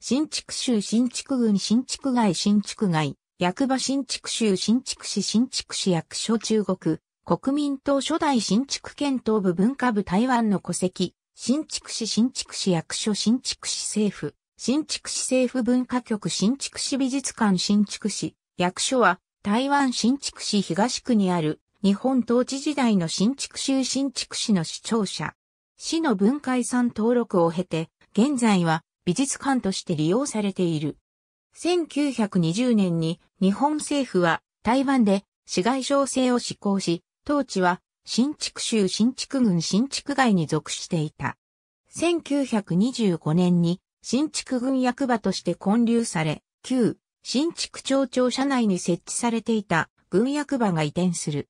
新築州新築郡新築街新築街、役場新築州新築市新築市役所中国、国民党初代新築県東部文化部台湾の戸籍、新築市新築市役所新築市政府、新築市政府文化局新築市美術館新築市、役所は台湾新築市東区にある日本統治時代の新築州新築市の市庁舎。市の文化遺産登録を経て、現在は美術館として利用されている。1920年に日本政府は台湾で市街省制を施行し、当地は新築州新築郡新築街に属していた。1925年に新築郡役場として建立され、旧新築町庁舎内に設置されていた郡役場が移転する。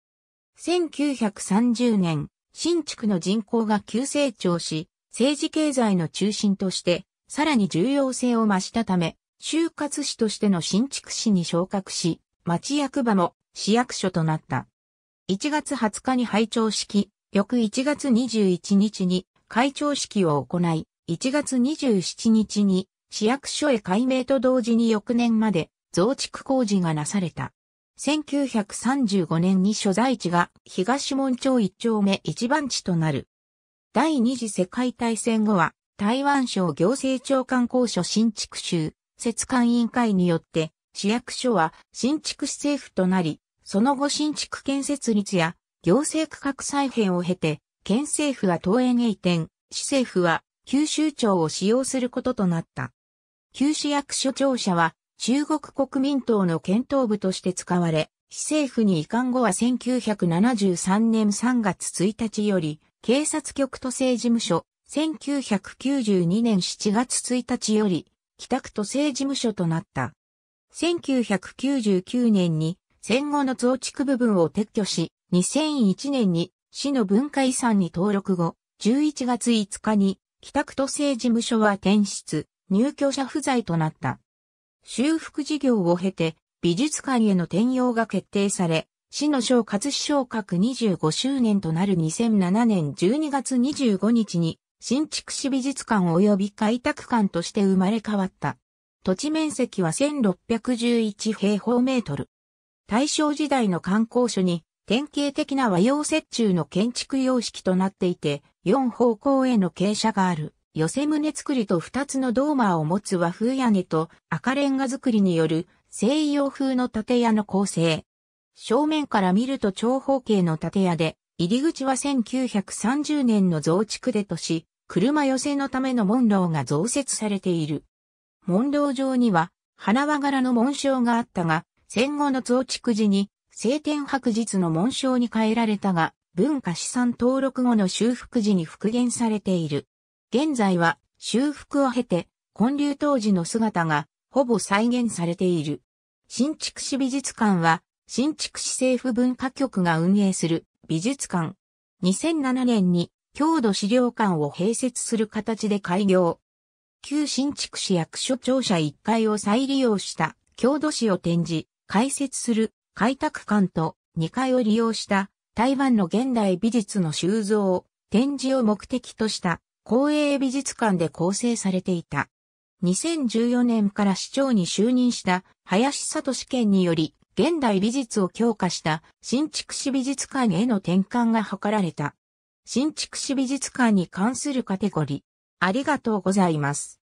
1930年、新築の人口が急成長し、政治経済の中心としてさらに重要性を増したため、就活市としての新築市に昇格し、町役場も市役所となった。1月20日に拝聴式、翌1月21日に会長式を行い、1月27日に市役所へ改名と同時に翌年まで増築工事がなされた。1935年に所在地が東門町一丁目一番地となる。第二次世界大戦後は台湾省行政長官公所新築州、設管委員会によって、市役所は新築市政府となり、その後新築建設率や行政区画再編を経て、県政府は東園へ移転、市政府は九州庁を使用することとなった。旧市役所庁舎は中国国民党の検討部として使われ、市政府に移管後は1973年3月1日より、警察局と政事務所、1992年7月1日より、北区都政事務所となった。1999年に戦後の増築部分を撤去し、2001年に市の文化遺産に登録後、11月5日に北区都政事務所は転出、入居者不在となった。修復事業を経て美術館への転用が決定され、市の小葛昇格25周年となる2007年12月25日に新築市美術館及び開拓館として生まれ変わった。土地面積は1611平方メートル。大正時代の観光所に典型的な和洋折衷の建築様式となっていて、4方向への傾斜がある、寄せ棟作りと2つのドーマーを持つ和風屋根と赤レンガ作りによる西洋風の建屋の構成。正面から見ると長方形の建屋で、入り口は1930年の増築でとし、車寄せのための門楼が増設されている。門楼上には、花輪柄の紋章があったが、戦後の増築時に、晴天白日の紋章に変えられたが、文化資産登録後の修復時に復元されている。現在は、修復を経て、建立当時の姿が、ほぼ再現されている。新築市美術館は、新築市政府文化局が運営する美術館。2007年に郷土資料館を併設する形で開業。旧新築市役所庁舎1階を再利用した郷土史を展示、開設する開拓館と2階を利用した台湾の現代美術の収蔵、展示を目的とした公営美術館で構成されていた。2014年から市長に就任した林里市県により現代美術を強化した新築史美術館への転換が図られた。新築史美術館に関するカテゴリー。ありがとうございます。